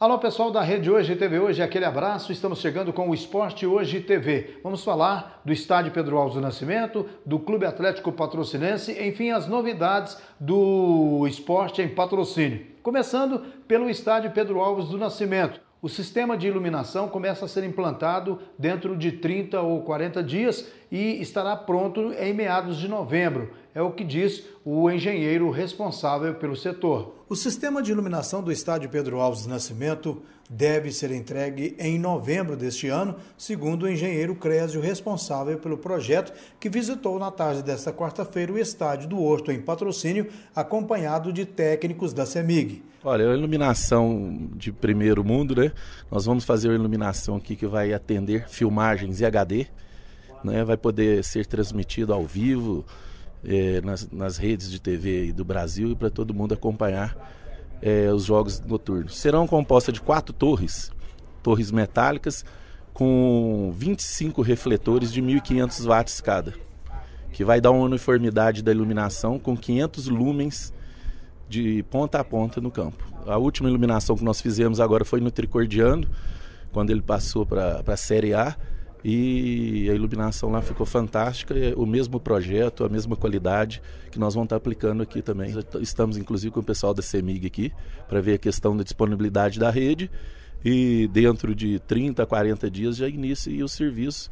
Alô pessoal da Rede Hoje TV Hoje, aquele abraço. Estamos chegando com o Esporte Hoje TV. Vamos falar do estádio Pedro Alves do Nascimento, do Clube Atlético Patrocinense, enfim, as novidades do esporte em patrocínio. Começando pelo estádio Pedro Alves do Nascimento. O sistema de iluminação começa a ser implantado dentro de 30 ou 40 dias e estará pronto em meados de novembro. É o que diz o engenheiro responsável pelo setor. O sistema de iluminação do estádio Pedro Alves Nascimento deve ser entregue em novembro deste ano, segundo o engenheiro Crésio, responsável pelo projeto, que visitou na tarde desta quarta-feira o estádio do Horto em patrocínio, acompanhado de técnicos da CEMIG. Olha, a iluminação de primeiro mundo, né? Nós vamos fazer uma iluminação aqui que vai atender filmagens e HD né? vai poder ser transmitido ao vivo eh, nas, nas, redes de TV do Brasil e para todo mundo acompanhar eh, os jogos noturnos. Serão compostas de quatro torres, torres metálicas, com 25 refletores de 1.500 watts cada, que vai dar uma uniformidade da iluminação com 500 lumens de ponta a ponta no campo. A última iluminação que nós fizemos agora foi no Tricordiano, quando ele passou para a Série A e a iluminação lá ficou fantástica. O mesmo projeto, a mesma qualidade que nós vamos estar tá aplicando aqui também. Estamos inclusive com o pessoal da CEMIG aqui para ver a questão da disponibilidade da rede e dentro de 30, 40 dias já inicie o serviço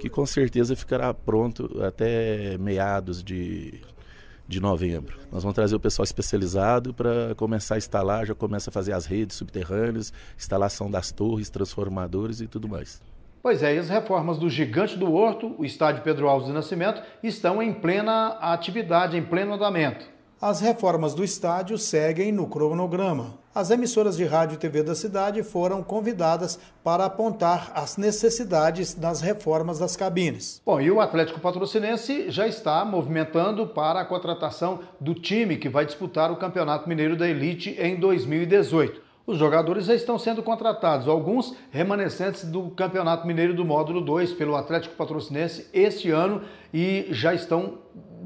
que com certeza ficará pronto até meados de, de novembro. Nós vamos trazer o pessoal especializado para começar a instalar, já começa a fazer as redes subterrâneas, instalação das torres, transformadores e tudo mais. Pois é, e as reformas do Gigante do Horto, o estádio Pedro Alves de Nascimento, estão em plena atividade, em pleno andamento. As reformas do estádio seguem no cronograma. As emissoras de rádio e TV da cidade foram convidadas para apontar as necessidades das reformas das cabines. Bom, e o Atlético Patrocinense já está movimentando para a contratação do time que vai disputar o Campeonato Mineiro da Elite em 2018. Os jogadores já estão sendo contratados, alguns remanescentes do Campeonato Mineiro do Módulo 2 pelo Atlético Patrocinense este ano e já estão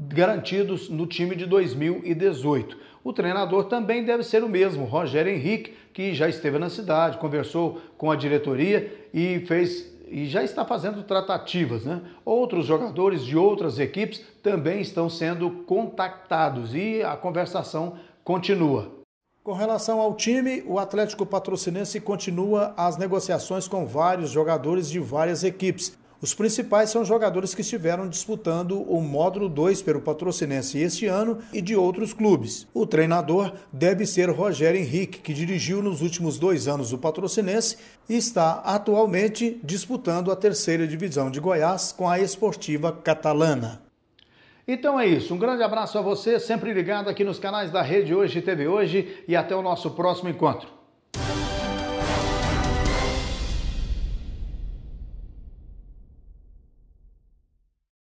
garantidos no time de 2018. O treinador também deve ser o mesmo, Rogério Henrique, que já esteve na cidade, conversou com a diretoria e fez e já está fazendo tratativas, né? Outros jogadores de outras equipes também estão sendo contactados e a conversação continua. Com relação ao time, o Atlético Patrocinense continua as negociações com vários jogadores de várias equipes. Os principais são jogadores que estiveram disputando o módulo 2 pelo Patrocinense este ano e de outros clubes. O treinador deve ser Rogério Henrique, que dirigiu nos últimos dois anos o Patrocinense e está atualmente disputando a terceira divisão de Goiás com a Esportiva Catalana. Então é isso, um grande abraço a você, sempre ligado aqui nos canais da Rede Hoje TV Hoje e até o nosso próximo encontro.